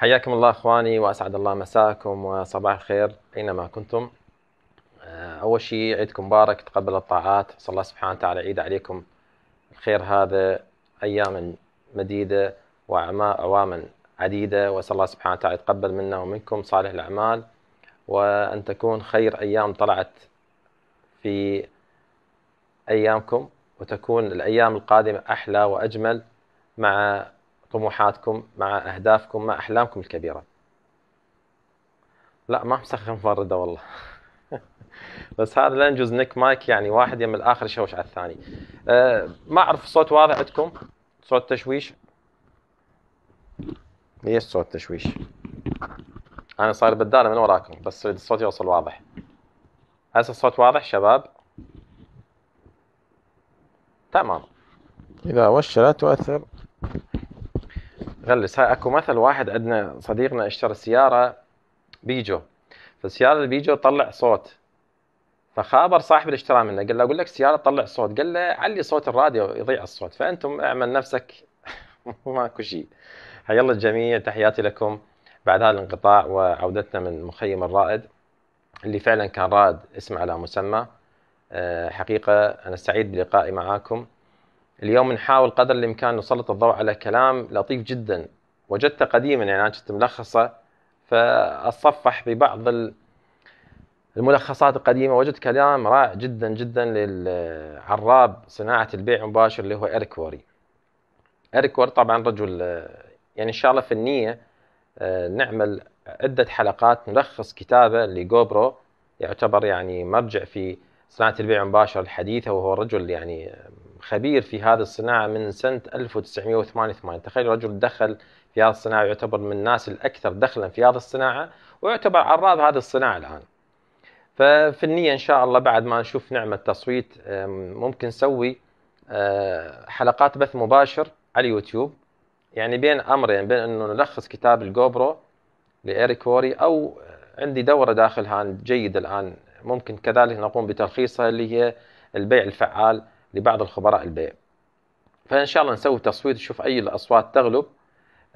حياكم الله اخواني واسعد الله مساكم وصباح الخير اينما كنتم. آه، اول شيء عيدكم مبارك تقبل الطاعات، صلى الله سبحانه وتعالى يعيد عليكم الخير هذا ايام مديده واعواما عديده واسال الله سبحانه وتعالى يتقبل منا ومنكم صالح الاعمال وان تكون خير ايام طلعت في ايامكم وتكون الايام القادمه احلى واجمل مع طموحاتكم مع أهدافكم مع أحلامكم الكبيرة لا ما مسخن مفردة والله بس هذا لا ينجز نيك مايك يعني واحد يم الآخر يشوش على الثاني أه، ما أعرف الصوت واضح عندكم صوت تشويش ليش صوت تشويش أنا صاير بدالة من وراكم بس الصوت يوصل واضح هسه الصوت واضح شباب تمام إذا وشلت تؤثر غلس هاي اكو مثل واحد عندنا صديقنا اشترى سياره بيجو فالسياره البيجو تطلع صوت فخابر صاحب الاشترا منه قال له اقول لك السياره تطلع صوت قال له علي صوت الراديو يضيع الصوت فانتم اعمل نفسك ماكو شيء هيا الله الجميع تحياتي لكم بعد هذا الانقطاع وعودتنا من مخيم الرائد اللي فعلا كان رائد اسم على مسمى آه، حقيقه انا سعيد بلقائي معاكم اليوم نحاول قدر الامكان نسلط الضوء على كلام لطيف جدا وجدته قديما يعني انا كنت ملخصه فاتصفح ببعض الملخصات القديمه وجدت كلام رائع جدا جدا للعراب صناعه البيع المباشر اللي هو اريك ووري اريك ووري طبعا رجل يعني ان شاء الله في النيه نعمل عده حلقات نلخص كتابه لجوبرو يعتبر يعني مرجع في صناعه البيع المباشر الحديثه وهو رجل يعني خبير في هذه الصناعة من سنة 1988 تخيل رجل دخل في هذه الصناعة يعتبر من الناس الأكثر دخلا في هذه الصناعة ويعتبر عراب هذه الصناعة الآن ففي النية إن شاء الله بعد ما نشوف نعمة تصويت ممكن نسوي آه، حلقات بث مباشر على اليوتيوب يعني بين أمرين يعني بين أنه نلخص كتاب الجوبرو لإيريك ووري أو عندي دورة داخلها جيدة الآن ممكن كذلك نقوم بتلخيصها اللي هي البيع الفعال لبعض الخبراء البيع فإن شاء الله نسوي تصويت نشوف أي الأصوات تغلب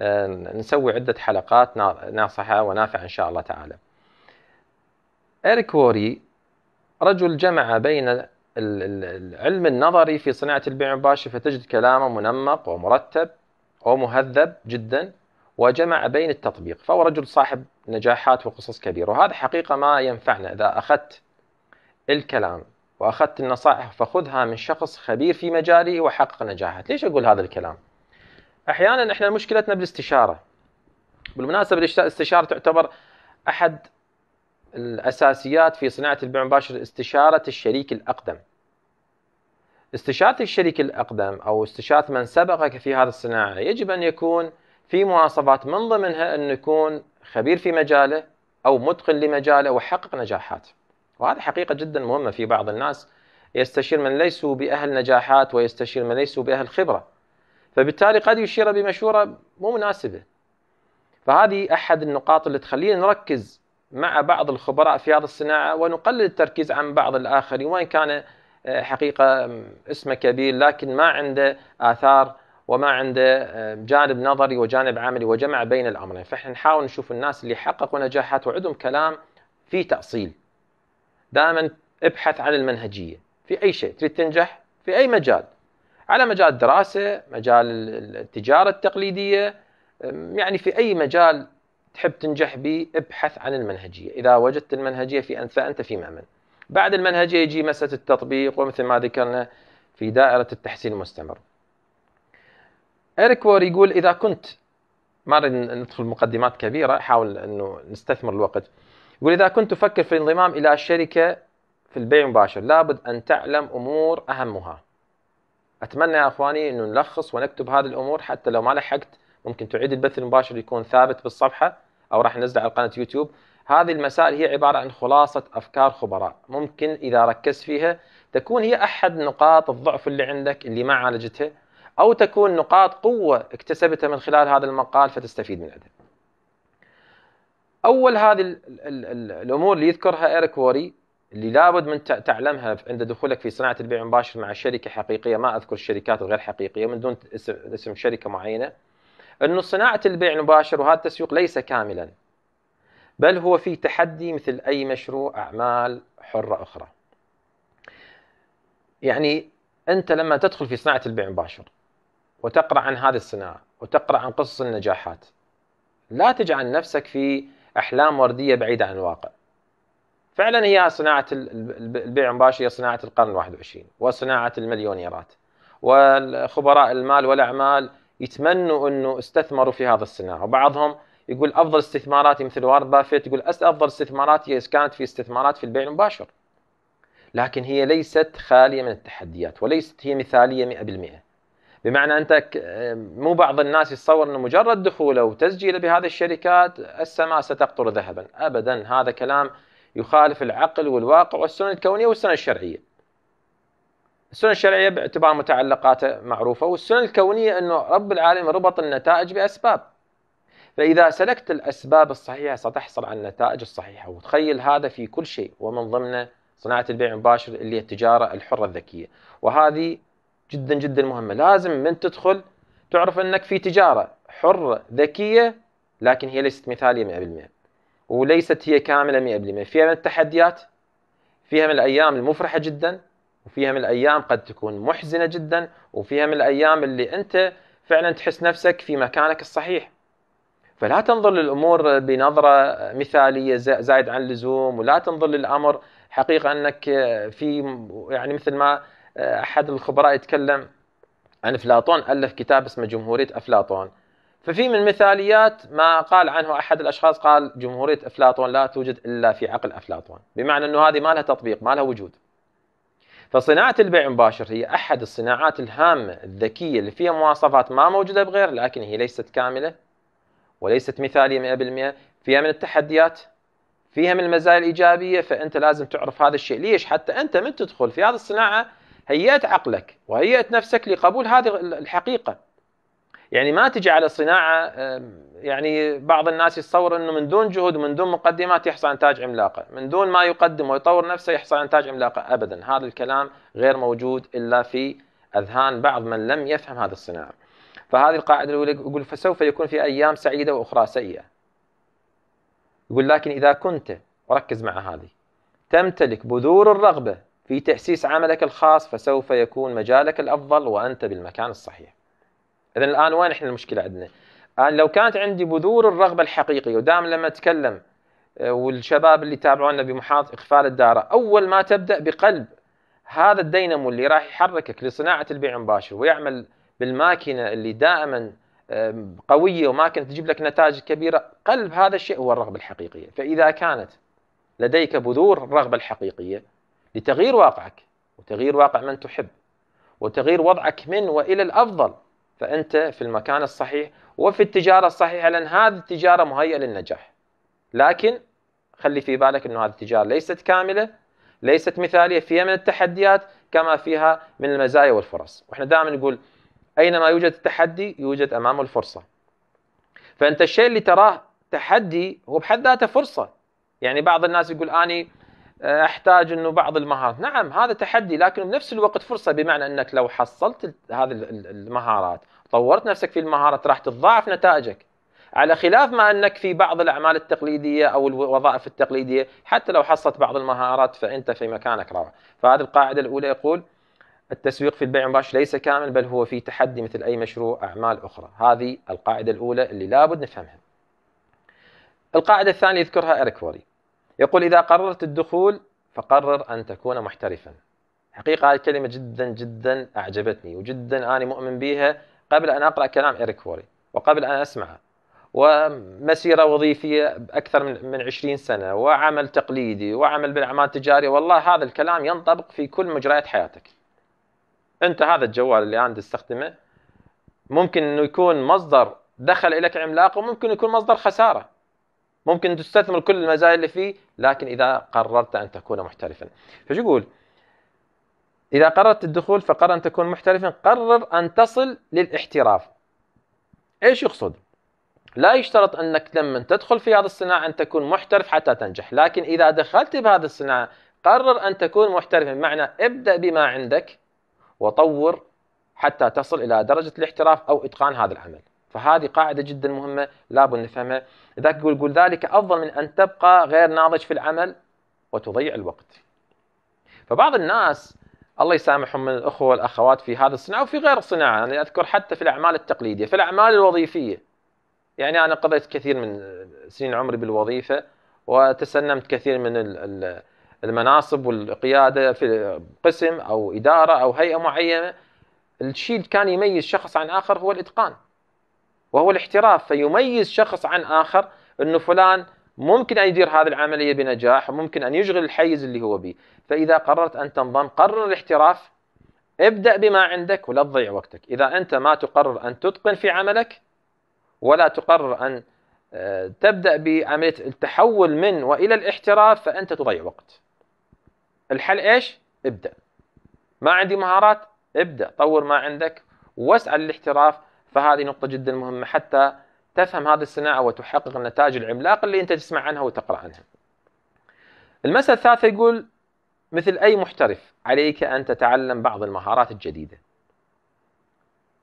آه، نسوي عدة حلقات ناصحة ونافعة إن شاء الله تعالى إريك ووري رجل جمع بين العلم النظري في صناعة البيع المباشر فتجد كلامه منمق ومرتب ومهذب جدا وجمع بين التطبيق فهو رجل صاحب نجاحات وقصص كبيرة وهذا حقيقة ما ينفعنا إذا أخذت الكلام وأخذت النصائح فخذها من شخص خبير في مجاله وحقق نجاحات ليش أقول هذا الكلام أحيانا إحنا مشكلتنا بالاستشارة بالمناسبة الاستشارة تعتبر أحد الأساسيات في صناعة البيع المباشر استشارة الشريك الأقدم استشارة الشريك الأقدم أو استشارة من سبقك في هذه الصناعة يجب أن يكون في مواصفات من ضمنها أن يكون خبير في مجاله أو متقن لمجاله وحقق نجاحات وهذه حقيقة جدا مهمة في بعض الناس يستشير من ليسوا بأهل نجاحات ويستشير من ليسوا بأهل خبرة فبالتالي قد يشير بمشورة مو مناسبة فهذه أحد النقاط اللي تخلينا نركز مع بعض الخبراء في هذه الصناعة ونقلل التركيز عن بعض الآخرين وإن كان آه، حقيقة اسمه كبير لكن ما عنده آثار وما عنده جانب نظري وجانب عملي وجمع بين الأمرين فإحنا نحاول نشوف الناس اللي حققوا نجاحات وعندهم كلام في تأصيل دائما ابحث عن المنهجيه في اي شيء تريد تنجح في اي مجال على مجال الدراسه مجال التجاره التقليديه يعني في اي مجال تحب تنجح به ابحث عن المنهجيه اذا وجدت المنهجيه في انت فانت في مامن بعد المنهجيه يجي مساله التطبيق ومثل ما ذكرنا في دائره التحسين المستمر إيريك وور يقول إذا كنت ما ندخل مقدمات كبيرة حاول أنه نستثمر الوقت يقول إذا كنت تفكر في الانضمام إلى الشركة في البيع المباشر لابد أن تعلم أمور أهمها أتمنى يا أخواني أنه نلخص ونكتب هذه الأمور حتى لو ما لحقت ممكن تعيد البث المباشر يكون ثابت بالصفحة أو راح ننزله على قناة يوتيوب هذه المسائل هي عبارة عن خلاصة أفكار خبراء ممكن إذا ركزت فيها تكون هي أحد نقاط الضعف اللي عندك اللي ما عالجتها أو تكون نقاط قوة اكتسبتها من خلال هذا المقال فتستفيد من عندها اول هذه الامور اللي يذكرها ايريك ووري اللي لابد من تعلمها عند دخولك في صناعه البيع المباشر مع شركه حقيقيه ما اذكر الشركات الغير حقيقيه من دون اسم, اسم شركه معينه انه صناعه البيع المباشر وهذا التسويق ليس كاملا بل هو في تحدي مثل اي مشروع اعمال حره اخرى. يعني انت لما تدخل في صناعه البيع المباشر وتقرا عن هذه الصناعه وتقرا عن قصص النجاحات لا تجعل نفسك في احلام ورديه بعيده عن الواقع. فعلا هي صناعه البيع المباشر هي صناعه القرن 21 وصناعه المليونيرات. وخبراء المال والاعمال يتمنوا انه استثمروا في هذا الصناعه وبعضهم يقول افضل استثماراتي مثل وارد بافيت يقول افضل استثماراتي كانت في استثمارات في البيع المباشر. لكن هي ليست خاليه من التحديات وليست هي مثاليه 100%. بمعنى انت مو بعض الناس يتصور انه مجرد دخوله وتسجيله بهذه الشركات السماء ستقطر ذهبا، ابدا هذا كلام يخالف العقل والواقع والسنن الكونيه والسنن الشرعيه. السنن الشرعيه باعتبار متعلقاته معروفه، والسنن الكونيه انه رب العالمين ربط النتائج باسباب. فاذا سلكت الاسباب الصحيحه ستحصل على النتائج الصحيحه، وتخيل هذا في كل شيء ومن ضمنه صناعه البيع المباشر اللي هي التجاره الحره الذكيه، وهذه جدا جدا مهمه لازم من تدخل تعرف انك في تجاره حره ذكيه لكن هي ليست مثاليه 100% وليست هي كامله 100% فيها من التحديات فيها من الايام المفرحه جدا وفيها من الايام قد تكون محزنه جدا وفيها من الايام اللي انت فعلا تحس نفسك في مكانك الصحيح فلا تنظر للامور بنظره مثاليه زايد عن اللزوم ولا تنظر للامر حقيقه انك في يعني مثل ما احد الخبراء يتكلم عن افلاطون الف كتاب اسمه جمهوريه افلاطون ففي من مثاليات ما قال عنه احد الاشخاص قال جمهوريه افلاطون لا توجد الا في عقل افلاطون بمعنى انه هذه ما لها تطبيق ما لها وجود فصناعه البيع المباشر هي احد الصناعات الهامه الذكيه اللي فيها مواصفات ما موجوده بغير لكن هي ليست كامله وليست مثاليه 100% فيها من التحديات فيها من المزايا الايجابيه فانت لازم تعرف هذا الشيء ليش حتى انت من تدخل في هذه الصناعه هيئت عقلك وهيئت نفسك لقبول هذه الحقيقه يعني ما تجي على صناعه يعني بعض الناس يتصور انه من دون جهد ومن دون مقدمات يحصل انتاج عملاقه، من دون ما يقدم ويطور نفسه يحصل انتاج عملاقه، ابدا هذا الكلام غير موجود الا في اذهان بعض من لم يفهم هذه الصناعه. فهذه القاعده الاولى يقول فسوف يكون في ايام سعيده واخرى سيئه. يقول لكن اذا كنت وركز مع هذه تمتلك بذور الرغبه في تأسيس عملك الخاص فسوف يكون مجالك الأفضل وأنت بالمكان الصحيح إذا الآن وين إحنا المشكلة عندنا الآن لو كانت عندي بذور الرغبة الحقيقية ودام لما أتكلم آه، والشباب اللي يتابعونا بمحاط إقفال الدارة أول ما تبدأ بقلب هذا الدينامو اللي راح يحركك لصناعة البيع المباشر ويعمل بالماكينة اللي دائما آه، قوية وماكينة تجيب لك نتائج كبيرة قلب هذا الشيء هو الرغبة الحقيقية فإذا كانت لديك بذور الرغبة الحقيقية لتغيير واقعك وتغيير واقع من تحب وتغيير وضعك من والى الافضل فانت في المكان الصحيح وفي التجاره الصحيحه لان هذه التجاره مهيئه للنجاح لكن خلي في بالك انه هذه التجاره ليست كامله ليست مثاليه فيها من التحديات كما فيها من المزايا والفرص واحنا دائما نقول اينما يوجد التحدي يوجد امامه الفرصه فانت الشيء اللي تراه تحدي هو بحد ذاته فرصه يعني بعض الناس يقول اني احتاج انه بعض المهارات نعم هذا تحدي لكن بنفس الوقت فرصه بمعنى انك لو حصلت هذه المهارات طورت نفسك في المهارات راح تتضاعف نتائجك على خلاف ما انك في بعض الاعمال التقليديه او الوظائف التقليديه حتى لو حصلت بعض المهارات فانت في مكانك رابع. فهذه القاعده الاولى يقول التسويق في البيع المباشر ليس كامل بل هو في تحدي مثل اي مشروع اعمال اخرى هذه القاعده الاولى اللي لابد نفهمها القاعده الثانيه يذكرها اريك واري يقول إذا قررت الدخول فقرر أن تكون محترفا حقيقة هذه الكلمة جدا جدا أعجبتني وجدا أنا مؤمن بها قبل أن أقرأ كلام إيريك فوري وقبل أن أسمعه ومسيرة وظيفية أكثر من من 20 سنة وعمل تقليدي وعمل بالأعمال التجارية والله هذا الكلام ينطبق في كل مجريات حياتك أنت هذا الجوال اللي عندك تستخدمه ممكن أنه يكون مصدر دخل إليك عملاق وممكن يكون مصدر خسارة ممكن تستثمر كل المزايا اللي فيه لكن إذا قررت أن تكون محترفا فشو يقول إذا قررت الدخول فقرر أن تكون محترفا قرر أن تصل للاحتراف إيش يقصد لا يشترط أنك لما تدخل في هذا الصناعة أن تكون محترف حتى تنجح لكن إذا دخلت بهذه الصناعة قرر أن تكون محترفا معنى ابدأ بما عندك وطور حتى تصل إلى درجة الاحتراف أو إتقان هذا العمل فهذه قاعدة جدا مهمة لابد نفهمها لذلك يقول قول ذلك أفضل من أن تبقى غير ناضج في العمل وتضيع الوقت فبعض الناس الله يسامحهم من الأخوة والأخوات في هذا الصناعة وفي غير الصناعة أنا يعني أذكر حتى في الأعمال التقليدية في الأعمال الوظيفية يعني أنا قضيت كثير من سنين عمري بالوظيفة وتسنمت كثير من المناصب والقيادة في قسم أو إدارة أو هيئة معينة الشيء اللي كان يميز شخص عن آخر هو الإتقان وهو الاحتراف فيميز شخص عن آخر أنه فلان ممكن أن يدير هذه العملية بنجاح وممكن أن يشغل الحيز اللي هو به فإذا قررت أن تنضم قرر الاحتراف ابدأ بما عندك ولا تضيع وقتك إذا أنت ما تقرر أن تتقن في عملك ولا تقرر أن آه، تبدأ بعملية التحول من وإلى الاحتراف فأنت تضيع وقت الحل إيش؟ ابدأ ما عندي مهارات ابدأ طور ما عندك واسعى للاحتراف فهذه نقطة جدا مهمة حتى تفهم هذه الصناعة وتحقق النتائج العملاقة اللي أنت تسمع عنها وتقرأ عنها المسألة الثالثة يقول مثل أي محترف عليك أن تتعلم بعض المهارات الجديدة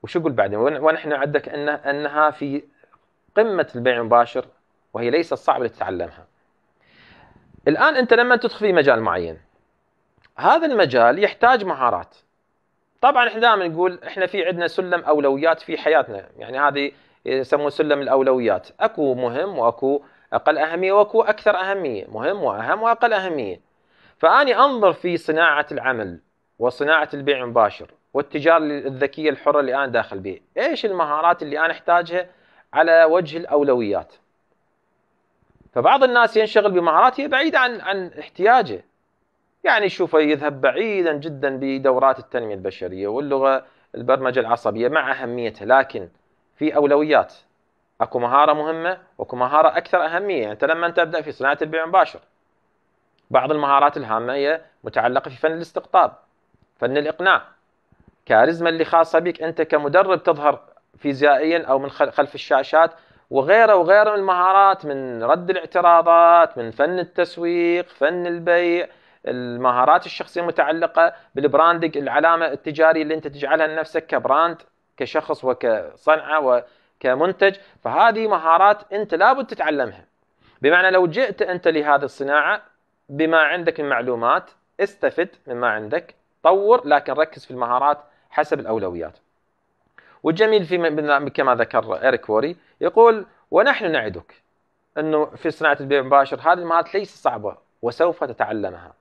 وشو يقول بعدين ونحن نعدك أن أنها في قمة البيع المباشر وهي ليست صعبة لتتعلمها الآن أنت لما تدخل في مجال معين هذا المجال يحتاج مهارات طبعا احنا دائما نقول احنا في عندنا سلم اولويات في حياتنا يعني هذه يسمون سلم الاولويات اكو مهم واكو اقل اهميه واكو اكثر اهميه مهم واهم واقل اهميه فاني انظر في صناعه العمل وصناعه البيع المباشر والتجاره الذكيه الحره اللي انا داخل بيه ايش المهارات اللي انا احتاجها على وجه الاولويات فبعض الناس ينشغل بمهارات هي بعيده عن عن احتياجه يعني شوفه يذهب بعيدا جدا بدورات التنمية البشرية واللغة البرمجة العصبية مع أهميتها لكن في أولويات اكو مهارة مهمة واكو مهارة أكثر أهمية أنت لما تبدأ في صناعة البيع المباشر بعض المهارات الهامة هي متعلقة في فن الاستقطاب فن الإقناع كاريزما اللي خاصة بك أنت كمدرب تظهر فيزيائيا أو من خلف الشاشات وغيره وغيره من المهارات من رد الاعتراضات من فن التسويق فن البيع المهارات الشخصيه المتعلقة بالبراندنج العلامه التجاريه اللي انت تجعلها لنفسك كبراند كشخص وكصنعه وكمنتج فهذه مهارات انت لابد تتعلمها بمعنى لو جئت انت لهذه الصناعه بما عندك من معلومات استفد مما عندك طور لكن ركز في المهارات حسب الاولويات والجميل في كما ذكر اريك ووري يقول ونحن نعدك انه في صناعه البيع المباشر هذه المهارات ليست صعبه وسوف تتعلمها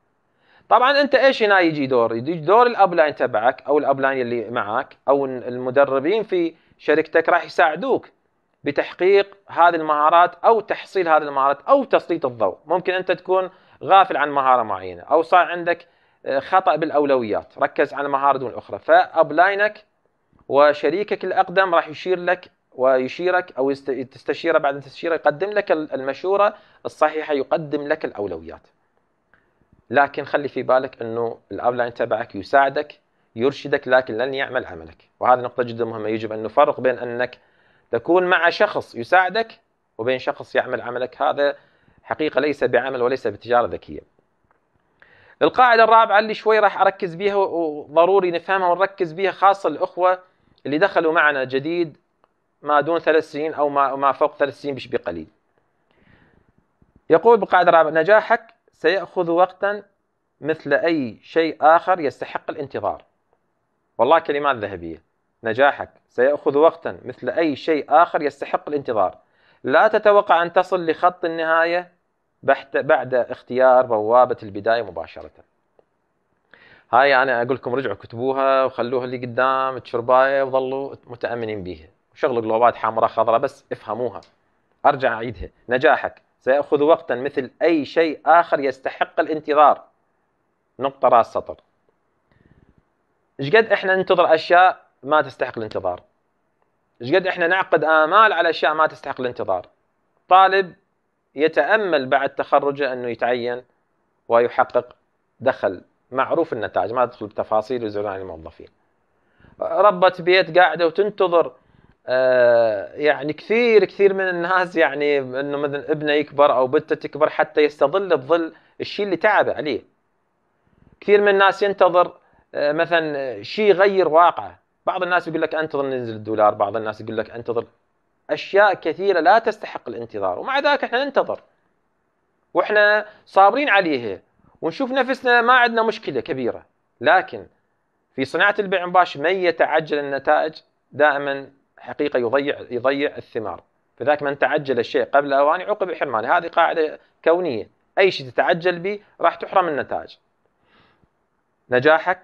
طبعا انت ايش هنا يجي دور يجي دور الاب لاين تبعك او الاب لاين اللي معك او المدربين في شركتك راح يساعدوك بتحقيق هذه المهارات او تحصيل هذه المهارات او تسليط الضوء ممكن انت تكون غافل عن مهاره معينه او صار عندك آه، خطا بالاولويات ركز على مهاره دون الاخرى فاب لاينك وشريكك الاقدم راح يشير لك ويشيرك او تستشيره بعد تستشيره يقدم لك المشوره الصحيحه يقدم لك الاولويات لكن خلي في بالك انه الاوتلاين تبعك يساعدك يرشدك لكن لن يعمل عملك وهذه نقطه جدا مهمه يجب ان نفرق بين انك تكون مع شخص يساعدك وبين شخص يعمل عملك هذا حقيقه ليس بعمل وليس بتجاره ذكيه القاعده الرابعه اللي شوي راح اركز بيها وضروري نفهمها ونركز بيها خاصه الاخوه اللي دخلوا معنا جديد ما دون ثلاث سنين او ما فوق ثلاث سنين بش بقليل يقول بقاعده الرابعه نجاحك سيأخذ وقتا مثل أي شيء آخر يستحق الانتظار والله كلمات ذهبية نجاحك سيأخذ وقتا مثل أي شيء آخر يستحق الانتظار لا تتوقع أن تصل لخط النهاية بعد اختيار بوابة البداية مباشرة هاي أنا أقول لكم رجعوا كتبوها وخلوها اللي قدام تشرباية وظلوا متأمنين بيها وشغلوا قلوبات حمراء خضراء بس افهموها أرجع أعيدها نجاحك سيأخذ وقتا مثل أي شيء آخر يستحق الانتظار نقطة رأس سطر إيش قد إحنا ننتظر أشياء ما تستحق الانتظار إيش قد إحنا نعقد آمال على أشياء ما تستحق الانتظار طالب يتأمل بعد تخرجه أنه يتعين ويحقق دخل معروف النتائج ما تدخل بتفاصيل ويزعلون عن الموظفين ربة بيت قاعدة وتنتظر آه، يعني كثير كثير من الناس يعني انه مثلا ابنه يكبر او بنته تكبر حتى يستظل بظل الشيء اللي تعب عليه. كثير من الناس ينتظر آه، مثلا شيء يغير واقعه، بعض الناس يقول لك انتظر ننزل الدولار، بعض الناس يقول لك انتظر اشياء كثيره لا تستحق الانتظار، ومع ذلك احنا ننتظر. واحنا صابرين عليها ونشوف نفسنا ما عندنا مشكله كبيره، لكن في صناعه البيع المباشر من يتعجل النتائج دائما حقيقه يضيع يضيع الثمار فذاك من تعجل الشيء قبل اوانه عقب بحرمانه هذه قاعده كونيه اي شيء تتعجل به راح تحرم النتائج نجاحك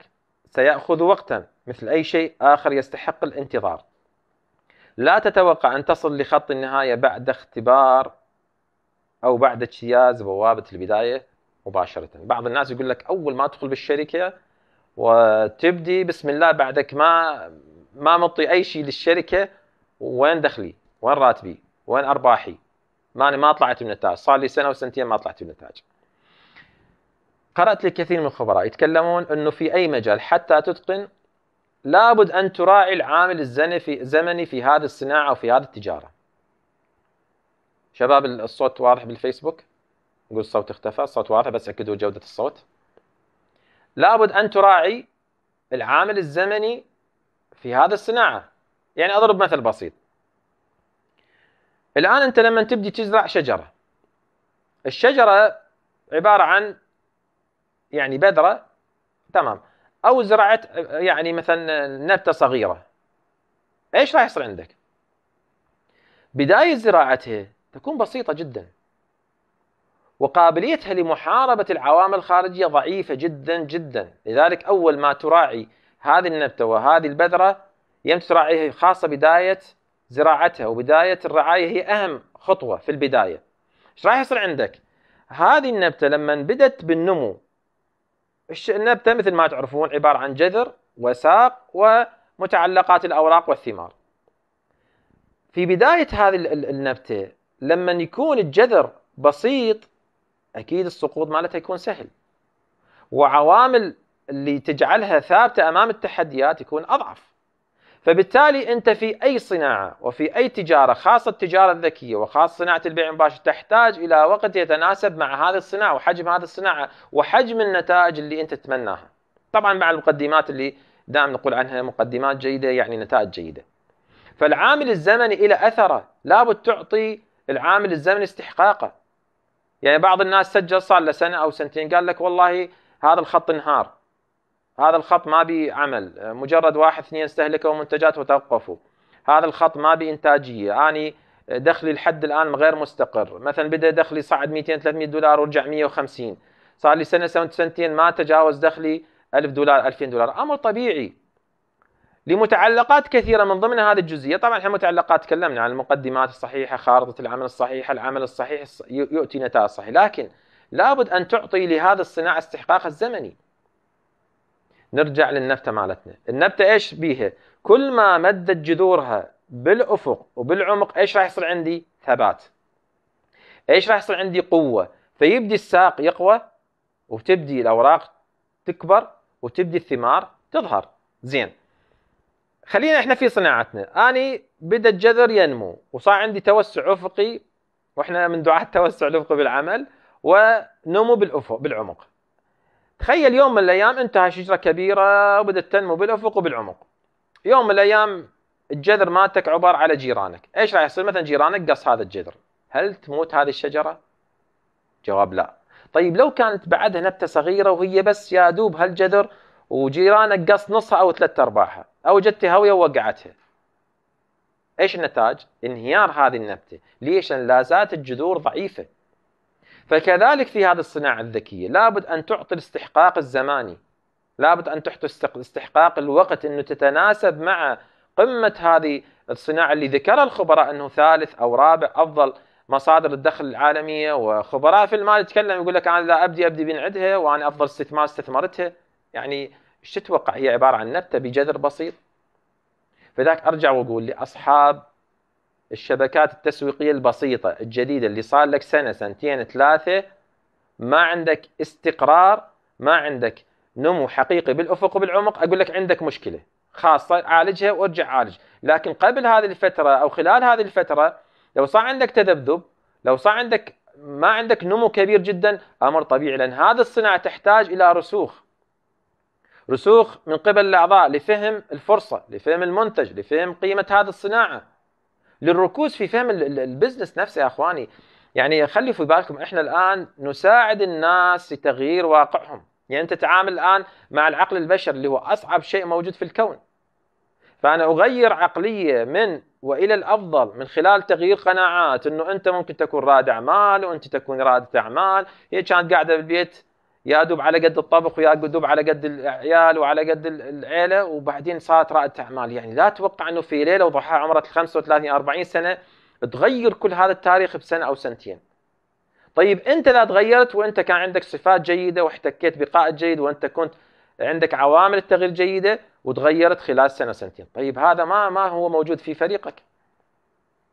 سيأخذ وقتا مثل أي شيء آخر يستحق الانتظار لا تتوقع أن تصل لخط النهاية بعد اختبار أو بعد اجتياز بوابة البداية مباشرة بعض الناس يقول لك أول ما تدخل بالشركة وتبدي بسم الله بعدك ما ما معطي اي شيء للشركه وين دخلي؟ وين راتبي؟ وين ارباحي؟ ماني ما طلعت النتائج، صار لي سنه وسنتين ما طلعت النتائج. قرات لكثير من الخبراء يتكلمون انه في اي مجال حتى تتقن لابد ان تراعي العامل الزمني في هذه الصناعه وفي هذه التجاره. شباب الصوت واضح بالفيسبوك؟ نقول الصوت اختفى، الصوت واضح بس اكدوا جوده الصوت. لابد ان تراعي العامل الزمني في هذا الصناعة يعني أضرب مثل بسيط الآن أنت لما تبدي تزرع شجرة الشجرة عبارة عن يعني بذرة تمام أو زرعت يعني مثلا نبتة صغيرة إيش راح يصير عندك؟ بداية زراعتها تكون بسيطة جدا وقابليتها لمحاربة العوامل الخارجية ضعيفة جدا جدا لذلك أول ما تراعي هذه النبتة وهذه البذرة يم تراعيها خاصة بداية زراعتها وبداية الرعاية هي أهم خطوة في البداية ايش راح يصير عندك هذه النبتة لما بدت بالنمو النبتة مثل ما تعرفون عبارة عن جذر وساق ومتعلقات الأوراق والثمار في بداية هذه النبتة لما يكون الجذر بسيط أكيد السقوط مالتها يكون سهل وعوامل اللي تجعلها ثابته امام التحديات يكون اضعف. فبالتالي انت في اي صناعه وفي اي تجاره خاصه التجاره الذكيه وخاصه صناعه البيع المباشر تحتاج الى وقت يتناسب مع هذه الصناعه وحجم هذه الصناعه وحجم النتائج اللي انت تتمناها. طبعا مع المقدمات اللي دائما نقول عنها مقدمات جيده يعني نتائج جيده. فالعامل الزمني إلى أثره لابد تعطي العامل الزمني استحقاقه يعني بعض الناس سجل صار له سنة أو سنتين قال لك والله هذا الخط انهار هذا الخط ما بي عمل مجرد واحد اثنين استهلكوا منتجات وتوقفوا هذا الخط ما بي انتاجيه اني دخلي لحد الان غير مستقر مثلا بدا دخلي صعد 200 300 دولار ورجع 150 صار لي سنه سنتين ما تجاوز دخلي 1000 دولار 2000 دولار امر طبيعي لمتعلقات كثيره من ضمن هذه الجزئيه طبعا احنا متعلقات تكلمنا عن المقدمات الصحيحه خارطه العمل الصحيحه العمل الصحيح يؤتي نتائج صحيحه لكن لابد ان تعطي لهذا الصناعه استحقاقها الزمني نرجع للنبتة مالتنا النبتة ايش بيها كل ما مدت جذورها بالأفق وبالعمق ايش راح يصير عندي ثبات ايش راح يصير عندي قوة فيبدي الساق يقوى وتبدي الأوراق تكبر وتبدي الثمار تظهر زين خلينا احنا في صناعتنا اني بدا الجذر ينمو وصار عندي توسع افقي واحنا من دعاة التوسع الافقي بالعمل ونمو بالافق بالعمق تخيل يوم من الايام انتهى شجره كبيره وبدت تنمو بالافق وبالعمق يوم من الايام الجذر مالتك عبارة على جيرانك ايش راح يصير مثلا جيرانك قص هذا الجذر هل تموت هذه الشجره جواب لا طيب لو كانت بعدها نبته صغيره وهي بس يا دوب هالجذر وجيرانك قص نصها او ثلاث ارباعها او جت هاويه ووقعتها ايش النتاج انهيار هذه النبته ليش لان لا زالت الجذور ضعيفه فكذلك في هذه الصناعة الذكية لابد أن تعطي الاستحقاق الزماني لابد أن تعطي استحقاق الوقت أنه تتناسب مع قمة هذه الصناعة اللي ذكرها الخبراء أنه ثالث أو رابع أفضل مصادر الدخل العالمية وخبراء في المال يتكلم يقول لك أنا إذا أبدي أبدي من عندها وأنا أفضل استثمار استثمرتها يعني ايش تتوقع هي عبارة عن نبتة بجذر بسيط فذاك أرجع وأقول لأصحاب الشبكات التسويقيه البسيطه الجديده اللي صار لك سنه سنتين ثلاثه ما عندك استقرار ما عندك نمو حقيقي بالافق وبالعمق اقول لك عندك مشكله خاصه عالجها وارجع عالج لكن قبل هذه الفتره او خلال هذه الفتره لو صار عندك تذبذب لو صار عندك ما عندك نمو كبير جدا امر طبيعي لان هذه الصناعه تحتاج الى رسوخ رسوخ من قبل الاعضاء لفهم الفرصه لفهم المنتج لفهم قيمه هذه الصناعه للركوز في فهم البزنس نفسه يا اخواني يعني خلي في بالكم احنا الان نساعد الناس في تغيير واقعهم يعني انت تتعامل الان مع العقل البشري اللي هو اصعب شيء موجود في الكون فانا اغير عقليه من والى الافضل من خلال تغيير قناعات انه انت ممكن تكون رائد اعمال وانت تكون رائده اعمال هي كانت قاعده بالبيت يا دوب على قد الطبخ ويا دوب على قد العيال وعلى قد العيله وبعدين صارت رائده اعمال يعني لا تتوقع انه في ليله وضحاها عمرك 35 40 سنه تغير كل هذا التاريخ بسنه او سنتين. طيب انت لا تغيرت وانت كان عندك صفات جيده واحتكيت بقائد جيد وانت كنت عندك عوامل التغيير جيده وتغيرت خلال سنه سنتين، طيب هذا ما ما هو موجود في فريقك.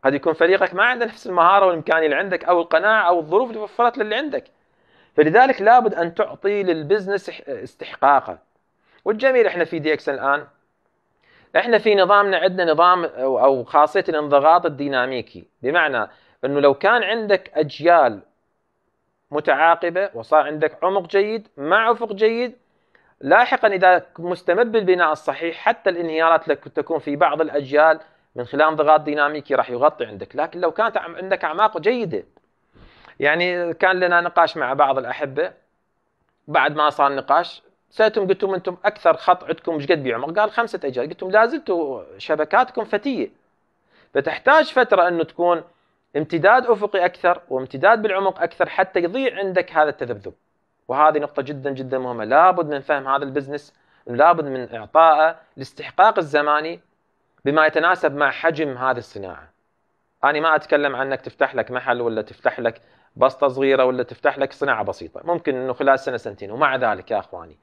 قد يكون فريقك ما عنده نفس المهاره والامكانيه اللي عندك او القناعه او الظروف اللي وفرت للي عندك. فلذلك لابد ان تعطي للبزنس استحقاقه والجميل احنا في دي اكس الان احنا في نظامنا عندنا نظام او خاصيه الانضغاط الديناميكي بمعنى انه لو كان عندك اجيال متعاقبه وصار عندك عمق جيد مع افق جيد لاحقا اذا مستمر بالبناء الصحيح حتى الانهيارات لك تكون في بعض الاجيال من خلال انضغاط ديناميكي راح يغطي عندك لكن لو كانت عندك اعماق جيده يعني كان لنا نقاش مع بعض الأحبة بعد ما صار نقاش سألتهم قلت لهم أنتم أكثر خط عندكم مش قد بيعمر؟ قال خمسة أجيال قلت لهم لا زلتوا شبكاتكم فتية فتحتاج فترة أنه تكون امتداد أفقي أكثر وامتداد بالعمق أكثر حتى يضيع عندك هذا التذبذب وهذه نقطة جدا جدا مهمة لابد من فهم هذا البزنس لابد من إعطائه الاستحقاق الزماني بما يتناسب مع حجم هذه الصناعة أنا ما أتكلم عن أنك تفتح لك محل ولا تفتح لك بسطه صغيره ولا تفتح لك صناعه بسيطه ممكن انه خلال سنه سنتين ومع ذلك يا اخواني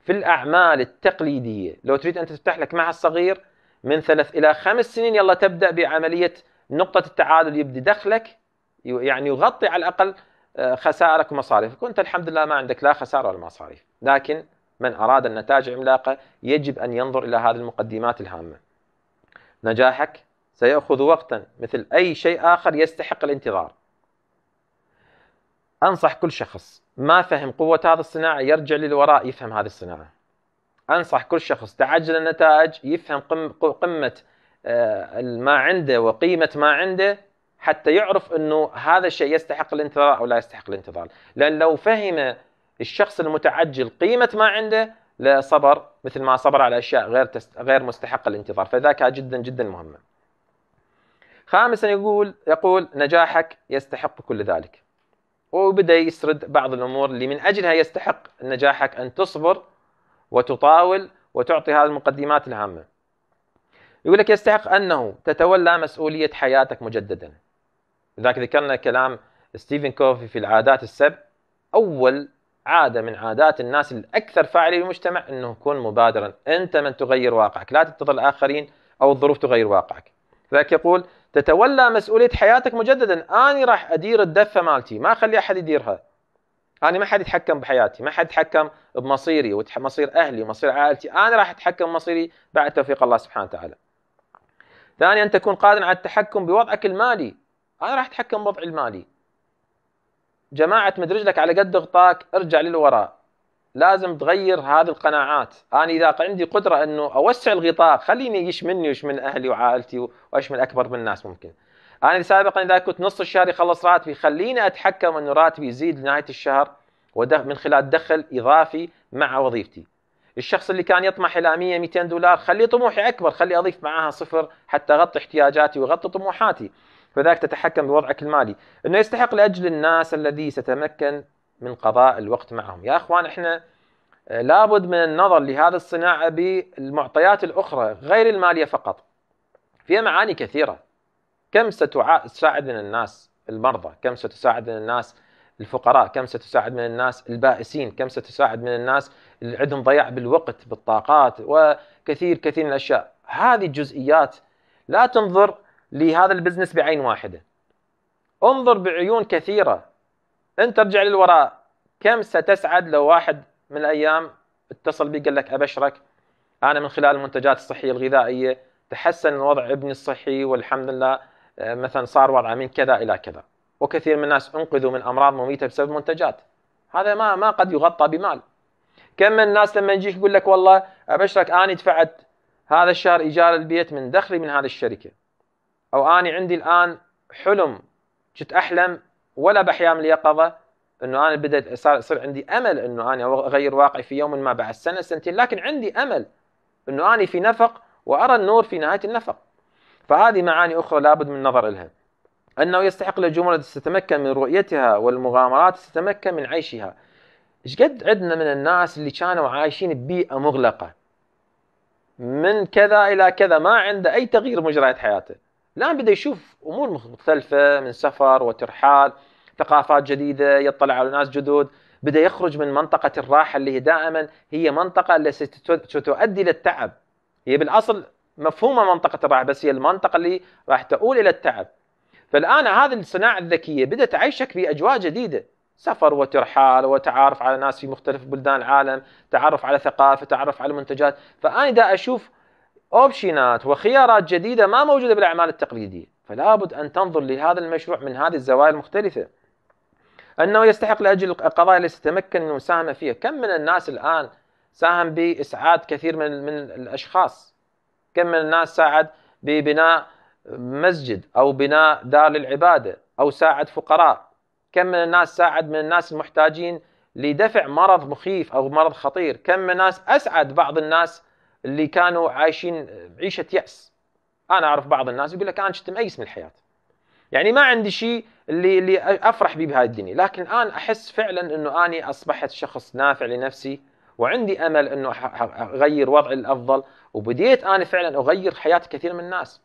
في الاعمال التقليديه لو تريد ان تفتح لك معهد صغير من ثلاث الى خمس سنين يلا تبدا بعمليه نقطه التعادل يبدي دخلك يعني يغطي على الاقل آه، خسائرك ومصاريفك وانت الحمد لله ما عندك لا خساره ولا مصاريف لكن من اراد النتائج عملاقه يجب ان ينظر الى هذه المقدمات الهامه نجاحك سيأخذ وقتا مثل أي شيء آخر يستحق الانتظار انصح كل شخص ما فهم قوه هذه الصناعه يرجع للوراء يفهم هذه الصناعه. انصح كل شخص تعجل النتائج يفهم قمه آه، ما عنده وقيمه ما عنده حتى يعرف انه هذا الشيء يستحق الانتظار او لا يستحق الانتظار، لان لو فهم الشخص المتعجل قيمه ما عنده لصبر مثل ما صبر على اشياء غير تست... غير مستحقه الانتظار، فذاك جدا جدا مهمه. خامسا يقول يقول نجاحك يستحق كل ذلك. وبدأ يسرد بعض الأمور اللي من أجلها يستحق نجاحك أن تصبر وتطاول وتعطي هذه المقدمات العامة يقول لك يستحق أنه تتولى مسؤولية حياتك مجددا لذلك ذكرنا كلام ستيفن كوفي في العادات السبع أول عادة من عادات الناس الأكثر فاعلة للمجتمع أنه كن مبادرا أنت من تغير واقعك لا تنتظر الآخرين أو الظروف تغير واقعك ذلك يقول تتولى مسؤوليه حياتك مجددا اني راح ادير الدفه مالتي ما اخلي احد يديرها انا ما حد يتحكم بحياتي ما حد يتحكم بمصيري ومصير اهلي ومصير عائلتي انا راح اتحكم بمصيري بعد توفيق الله سبحانه وتعالى ثانيا ان تكون قادرا على التحكم بوضعك المالي انا راح اتحكم بوضعي المالي جماعه مدرجلك على قد غطاك ارجع للوراء لازم تغير هذه القناعات انا اذا عندي قدره انه اوسع الغطاء خليني يشملني ويشمل اهلي وعائلتي واشمل اكبر من الناس ممكن انا سابقا اذا كنت نص الشهر يخلص راتبي خليني اتحكم انه راتبي يزيد لنهايه الشهر من خلال دخل اضافي مع وظيفتي الشخص اللي كان يطمح الى 100 200 دولار خلي طموحي اكبر خلي اضيف معاها صفر حتى اغطي احتياجاتي واغطي طموحاتي فذاك تتحكم بوضعك المالي انه يستحق لاجل الناس الذي ستمكن من قضاء الوقت معهم يا اخوان احنا آه، لابد من النظر لهذه الصناعه بالمعطيات الاخرى غير الماليه فقط فيها معاني كثيره كم ستساعد من الناس المرضى كم ستساعد من الناس الفقراء كم ستساعد من الناس البائسين كم ستساعد من الناس اللي عندهم ضياع بالوقت بالطاقات وكثير كثير من الاشياء هذه الجزئيات لا تنظر لهذا البزنس بعين واحده انظر بعيون كثيره انت ارجع للوراء كم ستسعد لو واحد من الايام اتصل بي قال لك ابشرك انا من خلال المنتجات الصحيه الغذائيه تحسن الوضع ابني الصحي والحمد لله آه، مثلا صار وضعه من كذا الى كذا وكثير من الناس انقذوا من امراض مميته بسبب منتجات هذا ما ما قد يغطى بمال كم من الناس لما يجيك يقول لك والله ابشرك اني دفعت هذا الشهر ايجار البيت من دخلي من هذه الشركه او اني عندي الان حلم كنت احلم ولا بحيام اليقظه انه انا بدات صار يصير عندي امل انه انا اغير واقعي في يوم ما بعد سنه سنتين لكن عندي امل انه انا في نفق وارى النور في نهايه النفق فهذه معاني اخرى لابد من النظر لها انه يستحق للجمهور ستتمكن تتمكن من رؤيتها والمغامرات تتمكن من عيشها ايش قد عندنا من الناس اللي كانوا عايشين ببيئه مغلقه من كذا الى كذا ما عنده اي تغيير مجريات حياته الان بدا يشوف امور مختلفه من سفر وترحال ثقافات جديده يطلع على ناس جدد بدا يخرج من منطقه الراحه اللي هي دائما هي منطقه اللي ستؤدي للتعب هي بالاصل مفهومه منطقه الراحه بس هي المنطقه اللي راح تؤول الى التعب فالان هذه الصناعه الذكيه بدات تعيشك في اجواء جديده سفر وترحال وتعارف على ناس في مختلف بلدان العالم تعرف على ثقافه تعرف على منتجات فانا دا اشوف اوبشنات وخيارات جديده ما موجوده بالاعمال التقليديه فلا بد ان تنظر لهذا المشروع من هذه الزوايا المختلفه انه يستحق لاجل القضايا التي تتمكن من المساهمه فيها كم من الناس الان ساهم باسعاد كثير من من الاشخاص كم من الناس ساعد ببناء مسجد او بناء دار للعباده او ساعد فقراء كم من الناس ساعد من الناس المحتاجين لدفع مرض مخيف او مرض خطير كم من الناس اسعد بعض الناس اللي كانوا عايشين عيشه ياس انا اعرف بعض الناس يقول لك انا كنت مأيس من الحياه يعني ما عندي شيء اللي اللي افرح به بهاي الدنيا لكن الان احس فعلا انه اني اصبحت شخص نافع لنفسي وعندي امل انه اغير وضعي للافضل وبديت انا فعلا اغير حياه كثير من الناس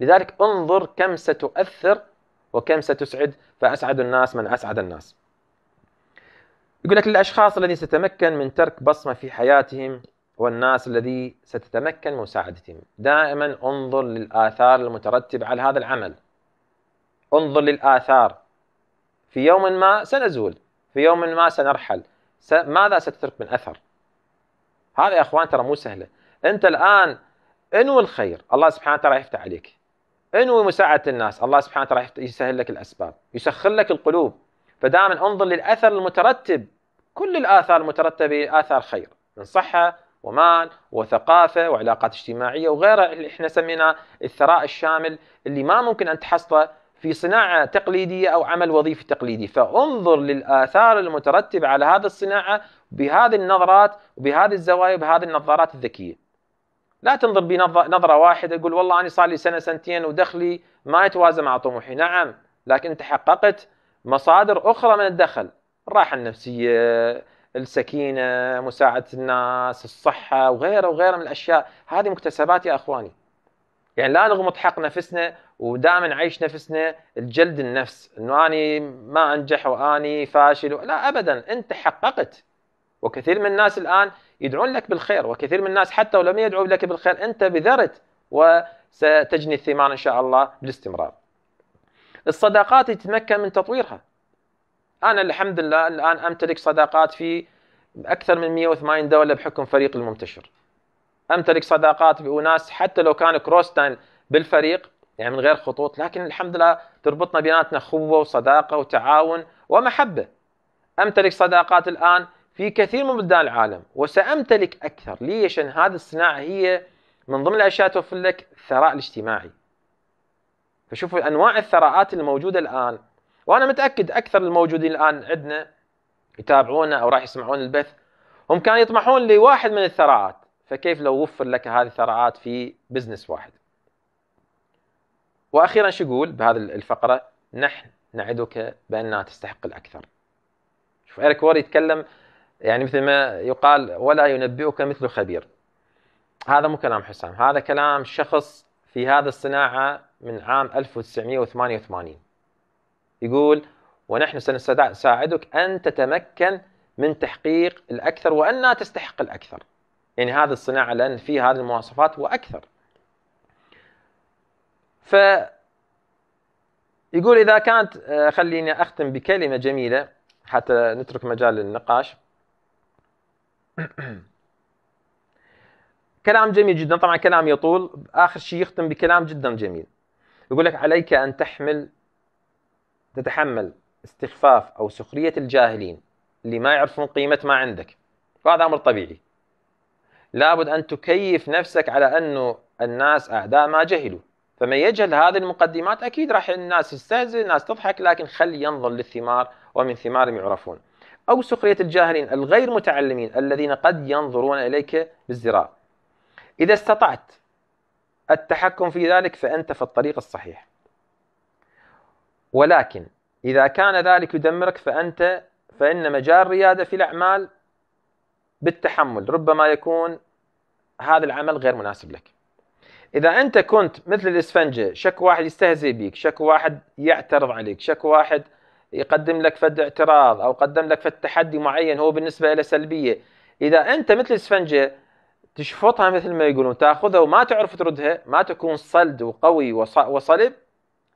لذلك انظر كم ستؤثر وكم ستسعد فاسعد الناس من اسعد الناس يقول لك للاشخاص الذين ستمكن من ترك بصمه في حياتهم والناس الذي ستتمكن من مساعدتهم دائما انظر للآثار المترتبة على هذا العمل انظر للآثار في يوم ما سنزول في يوم ما سنرحل ماذا ستترك من أثر هذا يا أخوان ترى مو سهلة أنت الآن انوي الخير الله سبحانه وتعالى يفتح عليك انوي مساعدة الناس الله سبحانه وتعالى يسهل لك الأسباب يسخر لك القلوب فدائما انظر للأثر المترتب كل الآثار المترتبة آثار خير من صحة ومال وثقافة وعلاقات اجتماعية وغيرها اللي احنا سميناه الثراء الشامل اللي ما ممكن أن تحصله في صناعة تقليدية أو عمل وظيفي تقليدي فانظر للآثار المترتبة على هذا الصناعة بهذه النظرات وبهذه الزوايا وبهذه النظارات الذكية لا تنظر بنظرة واحدة تقول والله أنا صار لي سنة سنتين ودخلي ما يتوازى مع طموحي نعم لكن أنت حققت مصادر أخرى من الدخل الراحة النفسية السكينة مساعدة الناس الصحة وغيره وغيره من الأشياء هذه مكتسبات يا أخواني يعني لا نغمط حق نفسنا ودائما نعيش نفسنا الجلد النفس انه اني ما انجح واني فاشل لا ابدا انت حققت وكثير من الناس الان يدعون لك بالخير وكثير من الناس حتى ولم يدعوا لك بالخير انت بذرت وستجني الثمار ان شاء الله بالاستمرار الصداقات تتمكن من تطويرها أنا الحمد لله الآن أمتلك صداقات في أكثر من 180 دولة بحكم فريق المنتشر أمتلك صداقات بأناس حتى لو كان كروستان بالفريق يعني من غير خطوط لكن الحمد لله تربطنا بيناتنا أخوة وصداقة وتعاون ومحبة أمتلك صداقات الآن في كثير من بلدان العالم وسأمتلك أكثر ليش؟ لأن هذه الصناعة هي من ضمن الأشياء توفر لك الثراء الاجتماعي فشوفوا أنواع الثراءات الموجودة الآن وانا متاكد اكثر الموجودين الان عندنا يتابعونا او راح يسمعون البث هم كانوا يطمحون لواحد من الثراءات فكيف لو وفر لك هذه الثراءات في بزنس واحد واخيرا شو يقول بهذه الفقره نحن نعدك بانها تستحق الاكثر شوف ايريك وور يتكلم يعني مثل ما يقال ولا ينبئك مثل خبير هذا مو كلام حسام هذا كلام شخص في هذا الصناعه من عام 1988 يقول ونحن سنساعدك أن تتمكن من تحقيق الأكثر وأنها تستحق الأكثر يعني هذه الصناعة لأن فيها هذه المواصفات وأكثر ف يقول إذا كانت آه، خليني أختم بكلمة جميلة حتى نترك مجال للنقاش كلام جميل جدا طبعا كلام يطول آخر شيء يختم بكلام جدا جميل يقول لك عليك أن تحمل تتحمل استخفاف أو سخرية الجاهلين اللي ما يعرفون قيمة ما عندك وهذا أمر طبيعي لابد أن تكيف نفسك على أنه الناس أعداء ما جهلوا فمن يجهل هذه المقدمات أكيد راح الناس تستهزئ الناس تضحك لكن خلي ينظر للثمار ومن ثمارهم يعرفون أو سخرية الجاهلين الغير متعلمين الذين قد ينظرون إليك بالزراء إذا استطعت التحكم في ذلك فأنت في الطريق الصحيح ولكن إذا كان ذلك يدمرك فأنت فإن مجال الريادة في الأعمال بالتحمل ربما يكون هذا العمل غير مناسب لك إذا أنت كنت مثل الإسفنجة شك واحد يستهزئ بيك شك واحد يعترض عليك شك واحد يقدم لك فد اعتراض أو قدم لك فد تحدي معين هو بالنسبة له سلبية إذا أنت مثل الإسفنجة تشفطها مثل ما يقولون تاخذها وما تعرف تردها ما تكون صلد وقوي وصلب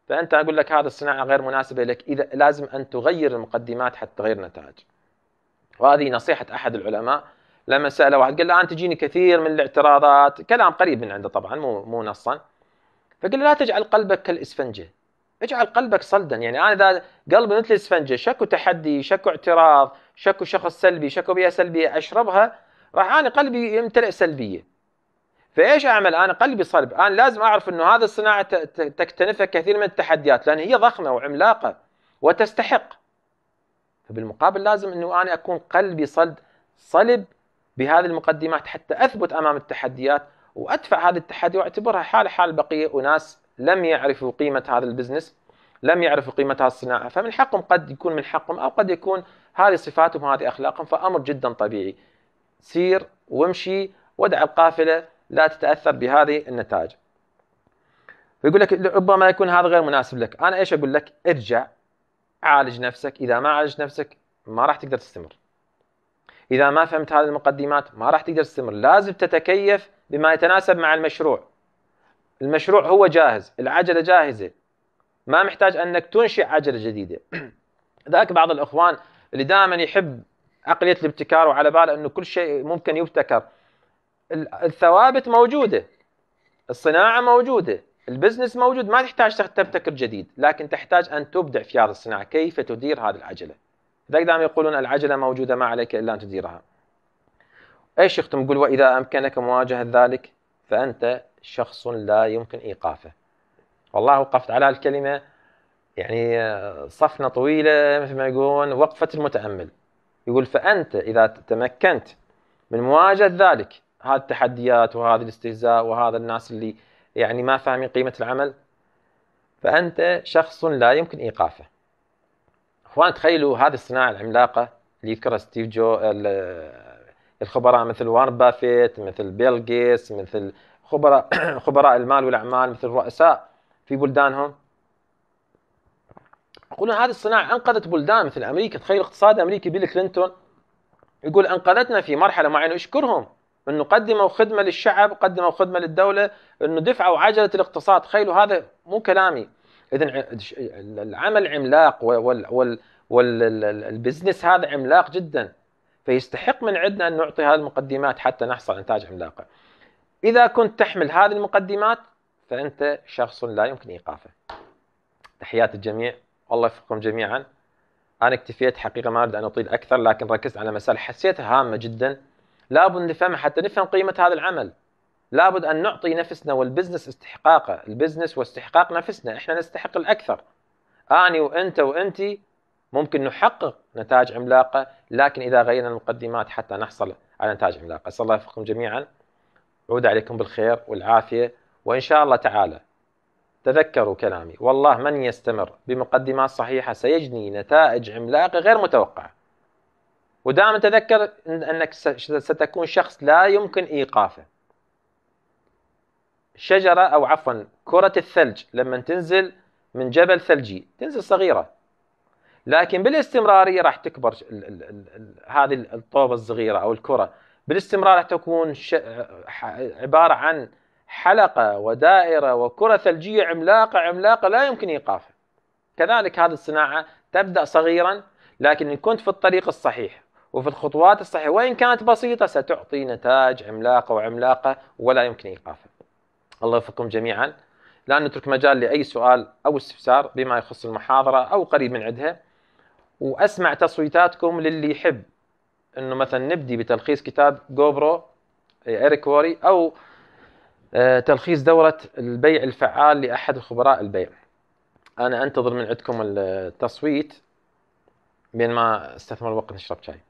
فانت اقول لك هذا الصناعه غير مناسبه لك اذا لازم ان تغير المقدمات حتى تغير النتائج وهذه نصيحه احد العلماء لما ساله واحد قال له انت تجيني كثير من الاعتراضات كلام قريب من عنده طبعا مو مو نصا فقال له لا تجعل قلبك كالاسفنجه اجعل قلبك صلدا يعني انا اذا قلبي مثل الاسفنجه شكو تحدي شكو اعتراض شكو شخص سلبي شكو بيئه سلبيه اشربها راح انا قلبي يمتلئ سلبيه فايش اعمل انا قلبي صلب انا لازم اعرف انه هذه الصناعه تكتنفها كثير من التحديات لان هي ضخمه وعملاقه وتستحق فبالمقابل لازم انه انا اكون قلبي صلب صلب بهذه المقدمات حتى اثبت امام التحديات وادفع هذا التحدي واعتبرها حال حال بقيه اناس لم يعرفوا قيمه هذا البزنس لم يعرفوا قيمه هذه الصناعه فمن حقهم قد يكون من حقهم او قد يكون هذه صفاتهم وهذه اخلاقهم فامر جدا طبيعي سير وامشي ودع القافله لا تتاثر بهذه النتائج فيقول لك ربما يكون هذا غير مناسب لك انا ايش اقول لك ارجع عالج نفسك اذا ما عالجت نفسك ما راح تقدر تستمر اذا ما فهمت هذه المقدمات ما راح تقدر تستمر لازم تتكيف بما يتناسب مع المشروع المشروع هو جاهز العجله جاهزه ما محتاج انك تنشئ عجله جديده ذاك بعض الاخوان اللي دائما يحب عقليه الابتكار وعلى باله انه كل شيء ممكن يبتكر الثوابت موجوده الصناعه موجوده البزنس موجود ما تحتاج تبتكر جديد لكن تحتاج ان تبدع في هذه الصناعه كيف تدير هذه العجله ذلك دائما يقولون العجله موجوده ما عليك الا ان تديرها ايش يختم يقول واذا امكنك مواجهه ذلك فانت شخص لا يمكن ايقافه والله وقفت على الكلمه يعني آه، صفنه طويله مثل ما يقولون وقفه المتامل يقول فانت اذا تمكنت من مواجهه ذلك هذه التحديات وهذا الاستهزاء وهذا الناس اللي يعني ما فاهمين قيمة العمل فأنت شخص لا يمكن إيقافه أخوان تخيلوا هذه الصناعة العملاقة اللي يذكرها ستيف جو الخبراء مثل وارن بافيت مثل بيل جيتس مثل خبراء خبراء المال والأعمال مثل رؤساء في بلدانهم يقولون هذه الصناعة أنقذت بلدان مثل أمريكا تخيل اقتصاد أمريكي بيل كلينتون يقول أنقذتنا في مرحلة معينة اشكرهم انه قدموا خدمه للشعب قدموا خدمه للدوله انه دفعوا عجله الاقتصاد تخيلوا هذا مو كلامي اذا العمل عملاق والبزنس هذا عملاق جدا فيستحق من عندنا ان نعطي هذه المقدمات حتى نحصل انتاج عملاقه اذا كنت تحمل هذه المقدمات فانت شخص لا يمكن ايقافه تحيات الجميع الله يوفقكم جميعا انا اكتفيت حقيقه ما اريد ان اطيل اكثر لكن ركزت على مساله حسيتها هامه جدا لابد نفهمها حتى نفهم قيمة هذا العمل لابد أن نعطي نفسنا والبزنس استحقاقه البزنس واستحقاق نفسنا إحنا نستحق الأكثر أني وأنت وأنت ممكن نحقق نتائج عملاقة لكن إذا غيرنا المقدمات حتى نحصل على نتائج عملاقة أسأل الله يوفقكم جميعا عود عليكم بالخير والعافية وإن شاء الله تعالى تذكروا كلامي والله من يستمر بمقدمات صحيحة سيجني نتائج عملاقة غير متوقعة ودائما تذكر انك ستكون شخص لا يمكن ايقافه شجره او عفوا كره الثلج لما تنزل من جبل ثلجي تنزل صغيره لكن بالاستمراريه راح تكبر هذه الطوبه الصغيره او الكره بالاستمرار راح تكون عباره عن حلقه ودائره وكره ثلجيه عملاقه عملاقه لا يمكن ايقافها كذلك هذه الصناعه تبدا صغيرا لكن ان كنت في الطريق الصحيح وفي الخطوات الصحيحة وإن كانت بسيطة ستعطي نتائج عملاقة وعملاقة ولا يمكن إيقافها الله يوفقكم جميعا لا نترك مجال لأي سؤال أو استفسار بما يخص المحاضرة أو قريب من عندها وأسمع تصويتاتكم للي يحب أنه مثلا نبدي بتلخيص كتاب جوبرو إيه، إيريك ووري أو آه، تلخيص دورة البيع الفعال لأحد خبراء البيع أنا أنتظر من عندكم التصويت بينما استثمر الوقت نشرب شاي